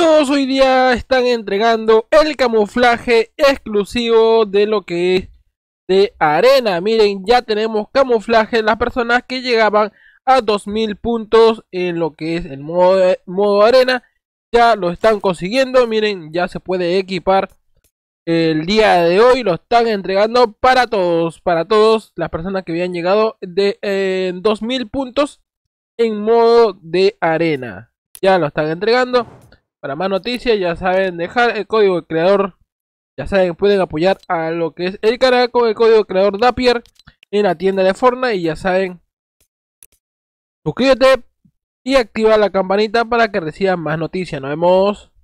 hoy día están entregando el camuflaje exclusivo de lo que es de arena. Miren, ya tenemos camuflaje las personas que llegaban a 2000 puntos en lo que es el modo, modo arena. Ya lo están consiguiendo, miren, ya se puede equipar el día de hoy. Lo están entregando para todos, para todos las personas que habían llegado de 2000 eh, puntos en modo de arena. Ya lo están entregando. Para más noticias, ya saben, dejar el código de creador. Ya saben, pueden apoyar a lo que es el canal con el código de creador Dapier en la tienda de Fortnite. Y ya saben, suscríbete y activa la campanita para que reciban más noticias. Nos vemos.